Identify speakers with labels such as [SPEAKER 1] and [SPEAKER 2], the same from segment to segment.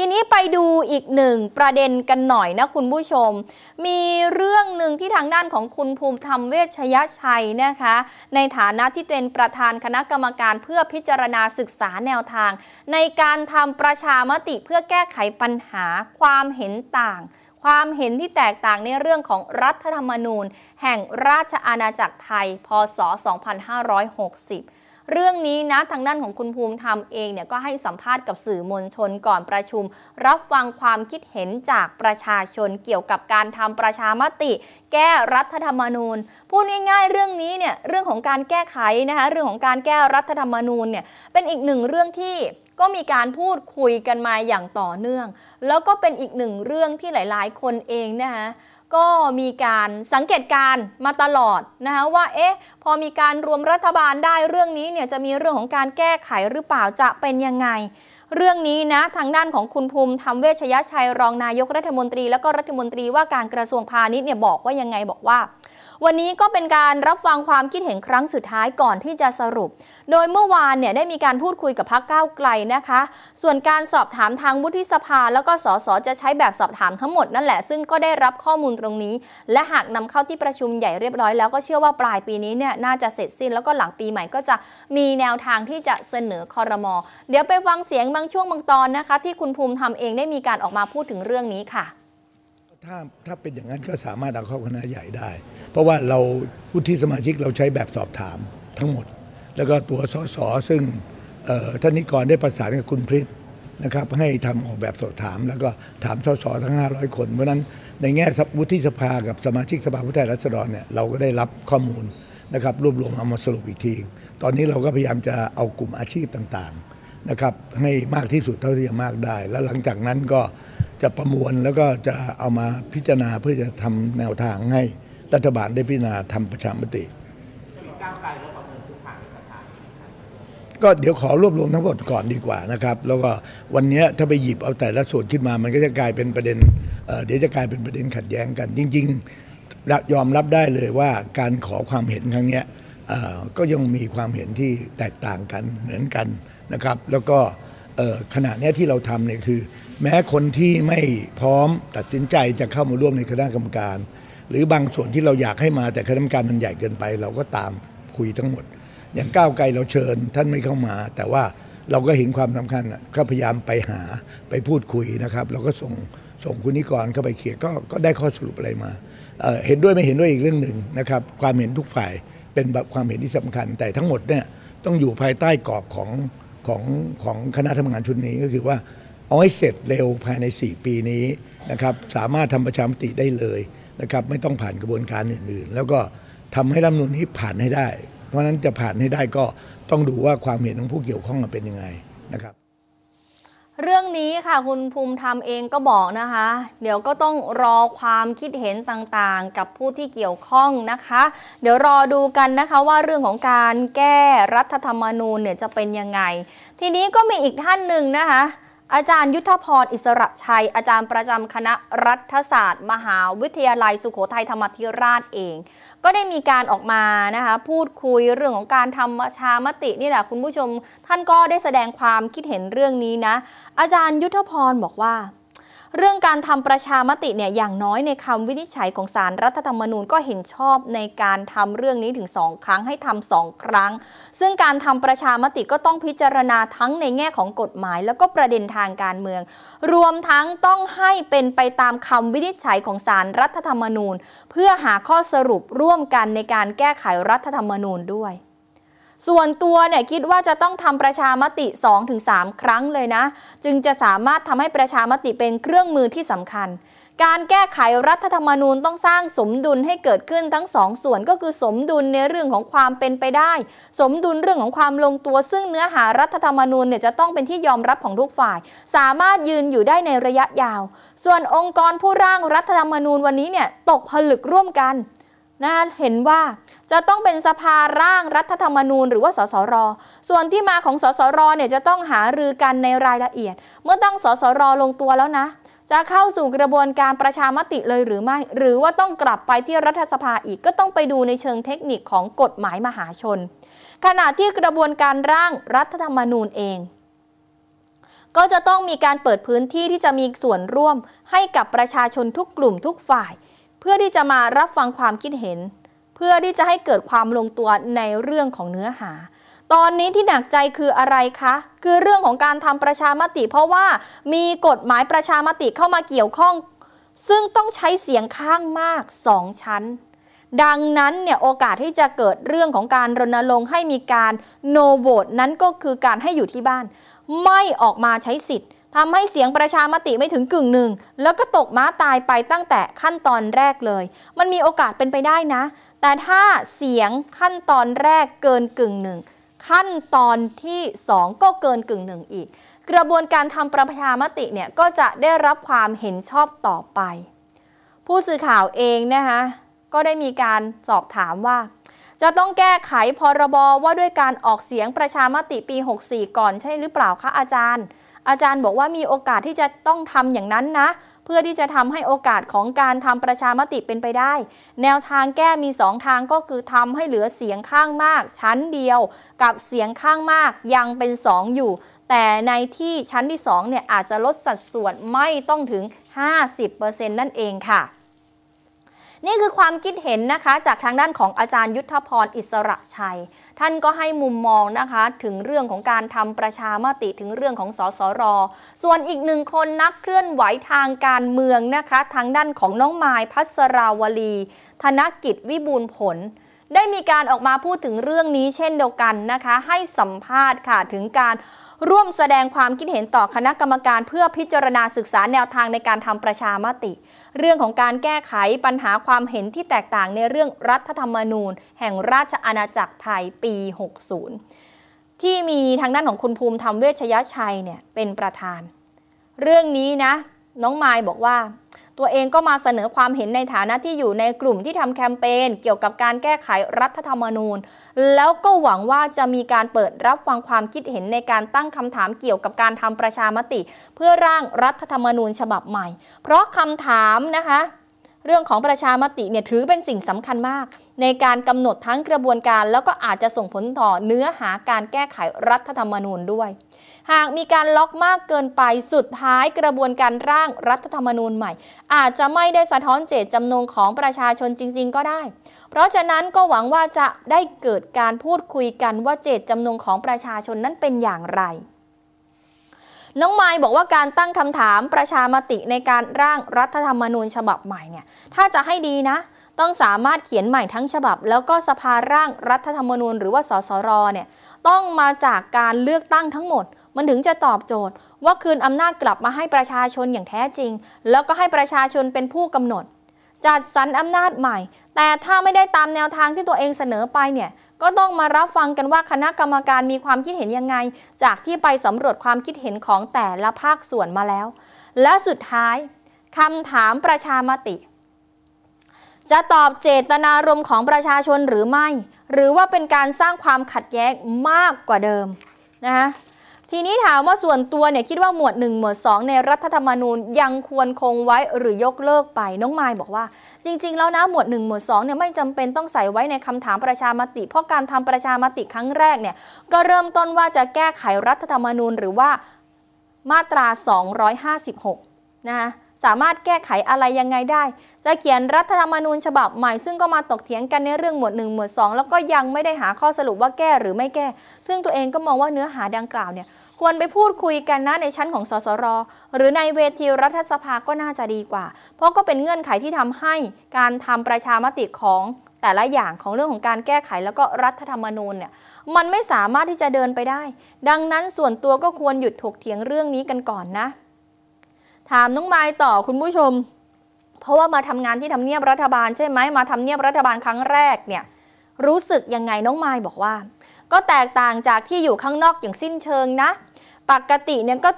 [SPEAKER 1] ทีนี้ไปดูอีกหนึ่งประเด็นกันหน่อยนะคุณผู้ชม มีเรื่องหนึ่งที่ทางด้านของคุณภูมิธรรมเวชยชัยนะคะ ในฐานะที่เป็นประธานคณะกรรมการเพื่อพิจารณาศึกษาแนวทาง ในการทำประชามติเพื่อแก้ไขปัญหาความเห็นต่าง ความเห็นที่แตกต่างในเรื่องของรัฐธรรมนูญ แห่งราชอาณาจักรไทย พศ 2560เรื่องนี้นะทางด้านของคุณภูมิธรรมเองเนี่ยก็ให้สัมภาษณ์กับสื่อมวลชนก่อนประชุม รับฟังความคิดเห็นจากประชาชนเกี่ยวกับการทำประชามติ แก้รัฐธรรมนูญพูดง่ายๆ เรื่องนี้เนี่ยเรื่องของการแก้ไขนะคะเรื่องของการแก้รัฐธรรมนูญเนี่ยเป็นอีกหนึ่งเรื่องที่ก็มีการพูดคุยกันมาอย่างต่อเนื่อง แล้วก็เป็นอีกหนึ่งเรื่องที่หลายๆคนเองนะคะก็มีการสังเกตการมาตลอดนะคะว่าเอ๊ะพอมีการรวมรัฐบาลได้เรื่องนี้เนี่ยจะมีเรื่องของการแก้ไขหรือเปล่าจะเป็นยังไง เรื่องนี้นะทางด้านของคุณภูมิธรรมเวชยชัยรองนายกรัฐมนตรีและก็รัฐมนตรีว่าการกระทรวงพาณิชย์เนี่ยบอกว่ายังไงบอกว่าวันนี้ก็เป็นการรับฟังความคิดเห็นครั้งสุดท้ายก่อนที่จะสรุป โดยเมื่อวานเนี่ยได้มีการพูดคุยกับพักก้าวไกลนะคะ ส่วนการสอบถามทางวุฒิสภา แล้วก็สสจะใช้แบบสอบถามทั้งหมดนั่นแหละ ซึ่งก็ได้รับข้อมูลตรงนี้ และหากนำเข้าที่ประชุมใหญ่เรียบร้อยแล้วก็เชื่อว่าปลายปีนี้เนี่ยน่าจะเสร็จสิ้นแล้วก็หลังปีใหม่ก็จะมีแนวทางที่จะเสนอคอรมอ เดี๋ยวไปฟังเสียงบางช่วงบางตอนนะคะ ที่คุณภูมิทำเองได้มีการออกมาพูดถึงเรื่องนี้ค่ะ
[SPEAKER 2] ถ้าถ้าเป็นอย่างนั้นก็สามารถเอาเข้าคณะใหญ่ได้ เพราะว่าเราผู้ที่สมาชิกเราใช้แบบสอบถามทั้งหมด แล้วก็ตัวสสซึ่งท่านนิกรได้ประสานกับคุณพริษนะครับให้ทำออกแบบสอบถาม แล้วก็ถามสสทั้ง 500 คน เพราะนั้นในแง่วุฒิสภากับสมาชิกสภาผู้แทนราษฎรเนี่ยเราก็ได้รับข้อมูลนะครับรวบรวมเอามาสรุปอีกที ตอนนี้เราก็พยายามจะเอากลุ่มอาชีพต่างๆนะครับให้มากที่สุดเท่าที่จะมากได้ แล้วหลังจากนั้นก็จะประมวลแล้วก็จะเอามาพิจารณาเพื่อจะทำแนวทางให้ รัฐบาลได้พิจารณาทำประชามติก็เดี๋ยวขอรวบรวมทั้งหมดก่อนดีกว่านะครับ แล้วก็วันนี้ถ้าไปหยิบเอาแต่ละส่วนขึ้นมา มันก็จะกลายเป็นประเด็นเดี๋ยวจะกลายเป็นประเด็นขัดแย้งกัน จริง ๆ ยอมรับได้เลยว่าการขอความเห็นครั้งนี้ก็ยังมีความเห็นที่แตกต่างกันเหมือนกันนะครับ แล้วก็ขณะนี้ที่เราทำเนี่ยคือ แม้คนที่ไม่พร้อมตัดสินใจจะเข้ามาร่วมในคณะกรรมการ หรือบางส่วนที่เราอยากให้มาแต่คณะกรรมการมันใหญ่เกินไป เราก็ตามคุยทั้งหมด อย่างก้าวไกลเราเชิญท่านไม่เข้ามา แต่ว่าเราก็เห็นความสำคัญก็พยายามไปหาไปพูดคุยนะครับเราก็ส่งส่งคุณนิกรเข้าไปเขียนก็ก็ได้ข้อสรุปอะไรมาเเห็นด้วยไม่เห็นด้วยอีกเรื่องหนึ่งนะครับความเห็นทุกฝ่ายเป็นความเห็นที่สำคัญ แต่ทั้งหมดเนี่ยต้องอยู่ภายใต้กรอบของของของคณะทำงานชุดนี้ก็คือว่า เอาให้เสร็จเร็วภายใน 4 ปีนี้นะครับสามารถทำประชามติได้เลยนะครับ ไม่ต้องผ่านกระบวนการอื่น ๆ แล้วก็ทำให้รัฐมนุนนี้ผ่านให้ได้ เพราะฉะนั้นจะผ่านให้ได้ก็ต้องดูว่าความเห็นของผู้เกี่ยวข้องเป็นยังไงนะครับ
[SPEAKER 1] เรื่องนี้ค่ะ คุณภูมิธรรมเองก็บอกนะคะ เดี๋ยวก็ต้องรอความคิดเห็นต่างๆ กับผู้ที่เกี่ยวข้องนะคะเดี๋ยวรอดูกันนะคะว่าเรื่องของการแก้ รัฐธรรมนูญเนี่ยจะเป็นยังไง ทีนี้ก็มีอีกท่านหนึ่งนะคะอาจารย์ยุทธพร อิสระชัย อาจารย์ประจำคณะรัฐศาสตร์ มหาวิทยาลัยสุโขทัยธรรมธิราชเอง ก็ได้มีการออกมานะคะ พูดคุยเรื่องของการทำชามตินี่แหละ คุณผู้ชม ท่านก็ได้แสดงความคิดเห็นเรื่องนี้นะ อาจารย์ยุทธพรบอกว่าเรื่องการทำประชามติเนี่ยอย่างน้อยในคำวินิจฉัยของสารรัฐธรรมนูญก็เห็นชอบในการทำเรื่องนี้ถึงสองครั้งให้ทำ2ครั้ง ซึ่งการทำประชามติก็ต้องพิจารณาทั้งในแง่ของกฎหมาย แล้วก็ประเด็นทางการเมือง รวมทั้งต้องให้เป็นไปตามคำวินิจฉัยของสารรัฐธรรมนูญ เพื่อหาข้อสรุปร่วมกันในการแก้ไขรัฐธรรมนูญด้วยส่วนตัวเนี่ยคิดว่าจะต้องทำประชามติ 2-3 ครั้งเลยนะ จึงจะสามารถทำให้ประชามติเป็นเครื่องมือที่สำคัญ การแก้ไขรัฐธรรมนูญต้องสร้างสมดุลให้เกิดขึ้นทั้งสองส่วนก็คือสมดุลในเรื่องของความเป็นไปได้ สมดุลเรื่องของความลงตัวซึ่งเนื้อหารัฐธรรมนูญเนี่ยจะต้องเป็นที่ยอมรับของทุกฝ่าย สามารถยืนอยู่ได้ในระยะยาว ส่วนองค์กรผู้ร่างรัฐธรรมนูญวันนี้เนี่ยตกผลึกร่วมกันนะเห็นว่าจะต้องเป็นสภาร่างรัฐธรรมนูญหรือว่า สสร ส่วนที่มาของสสร เนี่ยจะต้องหารือกันในรายละเอียด เมื่อตั้งสสร ลงตัวแล้วนะ จะเข้าสู่กระบวนการประชามติเลยหรือไม่ หรือว่าต้องกลับไปที่รัฐสภาอีกก็ต้องไปดูในเชิงเทคนิคของกฎหมายมหาชน ขณะที่กระบวนการร่างรัฐธรรมนูญเอง ก็จะต้องมีการเปิดพื้นที่ที่จะมีส่วนร่วมให้กับประชาชนทุกกลุ่มทุกฝ่ายเพื่อที่จะมารับฟังความคิดเห็น เพื่อที่จะให้เกิดความลงตัวในเรื่องของเนื้อหา ตอนนี้ที่หนักใจคืออะไรคะ คือเรื่องของการทำประชามติ เพราะว่ามีกฎหมายประชามติเข้ามาเกี่ยวข้อง ซึ่งต้องใช้เสียงข้างมากสองชั้น ดังนั้นเนี่ยโอกาสที่จะเกิดเรื่องของการรณรงค์ให้มีการโนโหวตนั้นก็คือการให้อยู่ที่บ้าน ไม่ออกมาใช้สิทธิ์ทำให้เสียงประชามติไม่ถึงกึ่งหนึ่ง แล้วก็ตกม้าตายไปตั้งแต่ขั้นตอนแรกเลย มันมีโอกาสเป็นไปได้นะ แต่ถ้าเสียงขั้นตอนแรกเกินกึ่งหนึ่ง ขั้นตอนที่ 2 ก็เกินกึ่งหนึ่งอีก กระบวนการทำประชามติเนี่ยก็จะได้รับความเห็นชอบต่อไป ผู้สื่อข่าวเองนะคะ ก็ได้มีการสอบถามว่าจะต้องแก้ไขพรบว่าด้วยการออกเสียงประชามติปี 64 ก่อนใช่หรือเปล่าคะอาจารย์ อาจารย์บอกว่ามีโอกาสที่จะต้องทำอย่างนั้นนะ เพื่อที่จะทำให้โอกาสของการทำประชามติเป็นไปได้ แนวทางแก้มี 2 ทางก็คือทำให้เหลือเสียงข้างมาก ชั้นเดียวกับเสียงข้างมากยังเป็น 2ออยู่ แต่ในที่ชั้นที่2เนี่ยอาจจะลดสัดส่วนไม่ต้องถึง 50%นั่นเองค่ะนี่คือความคิดเห็นนะคะจากทางด้านของอาจารย์ยุทธพรอิสระชัย ท่านก็ให้มุมมองนะคะถึงเรื่องของการทำประชามติถึงเรื่องของสสรส่วนอีกหนึ่งคนนักเคลื่อนไหวทางการเมืองนะคะทางด้านของน้องไมยพัสราวลี ธนกิจวิบูลผลได้มีการออกมาพูดถึงเรื่องนี้เช่นเดียวกันนะคะ ให้สัมภาษณ์ค่ะถึงการร่วมแสดงความคิดเห็นต่อคณะกรรมการเพื่อพิจารณาศึกษาแนวทางในการทำประชามติ เรื่องของการแก้ไขปัญหาความเห็นที่แตกต่างในเรื่องรัฐธรรมนูญแห่งราชอาณาจักรไทยปี 60 ที่มีทางด้านของคุณภูมิธรรมเวชยชัยเนี่ยเป็นประธาน เรื่องนี้นะ น้องไมายบอกว่าตัวเองก็มาเสนอความเห็นในฐานะที่อยู่ในกลุ่มที่ทำแคมเปญเกี่ยวกับการแก้ไขรัฐธรรมนูญ แล้วก็หวังว่าจะมีการเปิดรับฟังความคิดเห็นในการตั้งคำถามเกี่ยวกับการทำประชามติ เพื่อร่างรัฐธรรมนูญฉบับใหม่ เพราะคำถามนะคะเรื่องของประชามติเนี่ยถือเป็นสิ่งสำคัญมากในการกำหนดทั้งกระบวนการ แล้วก็อาจจะส่งผลต่อเนื้อหาการแก้ไขรัฐธรรมนูญด้วย หากมีการล็อกมากเกินไปสุดท้ายกระบวนการร่างรัฐธรรมนูญใหม่ อาจจะไม่ได้สะท้อนเจตจำนงของประชาชนจริงๆก็ได้ เพราะฉะนั้นก็หวังว่าจะได้เกิดการพูดคุยกันว่าเจตจำนงของประชาชนนั้นเป็นอย่างไรน้องไม้บอกว่าการตั้งคำถามประชามติ ในการร่างรัฐธรรมนูญฉบับใหม่เนี่ยถ้าจะให้ดีนะ ต้องสามารถเขียนใหม่ทั้งฉบับแล้วก็สภาร่างรัฐธรรมนูญ หรือว่าสสร เนี่ย ต้องมาจากการเลือกตั้งทั้งหมด มันถึงจะตอบโจทย์ ว่าคืนอำนาจกลับมาให้ประชาชนอย่างแท้จริง แล้วก็ให้ประชาชนเป็นผู้กำหนดจัดสรรอำนาจใหม่ แต่ถ้าไม่ได้ตามแนวทางที่ตัวเองเสนอไปเนี่ยก็ต้องมารับฟังกันว่าคณะกรรมการมีความคิดเห็นยังไง จากที่ไปสำรวจความคิดเห็นของแต่ละภาคส่วนมาแล้ว และสุดท้ายคำถามประชามติ จะตอบเจตนารมณ์ของประชาชนหรือไม่ หรือว่าเป็นการสร้างความขัดแย้งมากกว่าเดิมนะคะทีนี้ถามว่าส่วนตัวเนี่ยคิดว่าหมวด 1 หมวด 2 ในรัฐธรรมนูญยังควรคงไว้หรือยกเลิกไป น้องไม้บอกว่าจริงๆ แล้วนะหมวด 1 หมวด2เนี่ยไม่จำเป็นต้องใส่ไว้ในคำถามประชามติ เพราะการทำประชามติครั้งแรกเนี่ยก็เริ่มต้นว่าจะแก้ไขรัฐธรรมนูญหรือว่ามาตรา 256นะคะสามารถแก้ไขอะไรยังไงได้ จะเขียนรัฐธรรมนูญฉบับใหม่ซึ่งก็มาตกเถียงกันในเรื่องหมวด1หมวด2 แล้วก็ยังไม่ได้หาข้อสรุปว่าแก้หรือไม่แก้ ซึ่งตัวเองก็มองว่าเนื้อหาดังกล่าวเนี่ยควรไปพูดคุยกันนะในชั้นของสสร หรือในเวทีรัฐสภาก็น่าจะดีกว่า เพราะก็เป็นเงื่อนไขที่ทำให้การทำประชามติของ แต่ละอย่างของเรื่องของการแก้ไขแล้วก็รัฐธรรมนูญเนี่ยมันไม่สามารถที่จะเดินไปได้ ดังนั้นส่วนตัวก็ควรหยุดถกเถียงเรื่องนี้กันก่อนนะถามน้องไม้ต่อคุณผู้ชม เพราะว่ามาทำงานที่ทำเนียบรัฐบาลใช่ไหมมาทำเนียบรัฐบาลครั้งแรกเนี่ยรู้สึกยังไงน้องไม้บอกว่า ก็แตกต่างจากที่อยู่ข้างนอกอย่างสิ้นเชิงนะ ปกติเนี่ยก็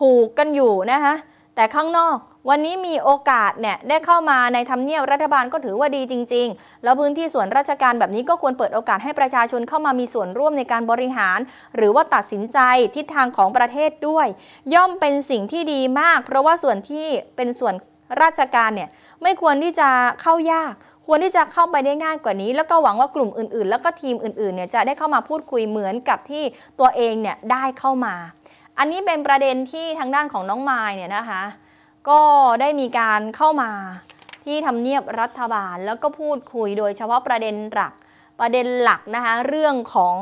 [SPEAKER 1] ถูกกันอยู่นะคะแต่ข้างนอกวันนี้มีโอกาสเนี่ยได้เข้ามาในทำเนียบรัฐบาลก็ถือว่าดีจริง ๆ แล้วพื้นที่ส่วนราชการแบบนี้ก็ควรเปิดโอกาสให้ประชาชนเข้ามามีส่วนร่วมในการบริหาร หรือว่าตัดสินใจ ทิศทางของประเทศด้วย ย่อมเป็นสิ่งที่ดีมาก เพราะว่าส่วนที่เป็นส่วนราชการเนี่ยไม่ควรที่จะเข้ายาก ควรที่จะเข้าไปได้ง่ายกว่านี้ แล้วก็หวังว่ากลุ่มอื่นๆ แล้วก็ทีมอื่นๆเนี่ยจะได้เข้ามาพูดคุยเหมือนกับที่ตัวเองเนี่ยได้เข้ามา อันนี้เป็นประเด็นที่ทางด้านของน้องไม์เนี่ยนะคะก็ได้มีการเข้ามาที่ทำเนียบรัฐบาล แล้วก็พูดคุยโดยเฉพาะประเด็นหลัก ประเด็นหลักนะคะ เรื่องของ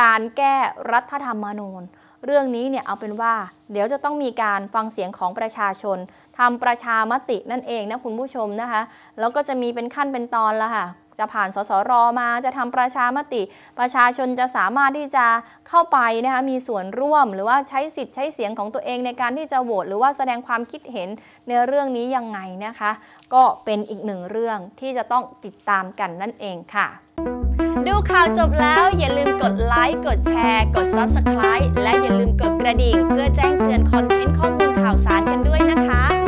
[SPEAKER 1] การแก้รัฐธรรมนูญเรื่องนี้เนี่ยเอาเป็นว่า เดี๋ยวจะต้องมีการฟังเสียงของประชาชนทำประชามตินั่นเองนะคุณผู้ชมนะคะแล้วก็จะมีเป็นขั้นเป็นตอนละค่ะจะผ่านสสรมาจะทำประชามติ ประชาชนจะสามารถที่จะเข้าไปนะคะมีส่วนร่วมหรือว่าใช้สิทธิ์ใช้เสียงของตัวเองในการที่จะโหวตหรือว่าแสดงความคิดเห็นในเรื่องนี้ยังไงนะคะ ก็เป็นอีกหนึ่งเรื่องที่จะต้องติดตามกันนั่นเองค่ะ
[SPEAKER 2] ดูข่าวจบแล้วอย่าลืมกดไลค์กดแชร์ กด
[SPEAKER 1] Subscribe และอย่าลืมกดกระดิ่งเพื่อแจ้งเตือนคอนเทนต์ข้อมูลข่าวสารกันด้วยนะคะ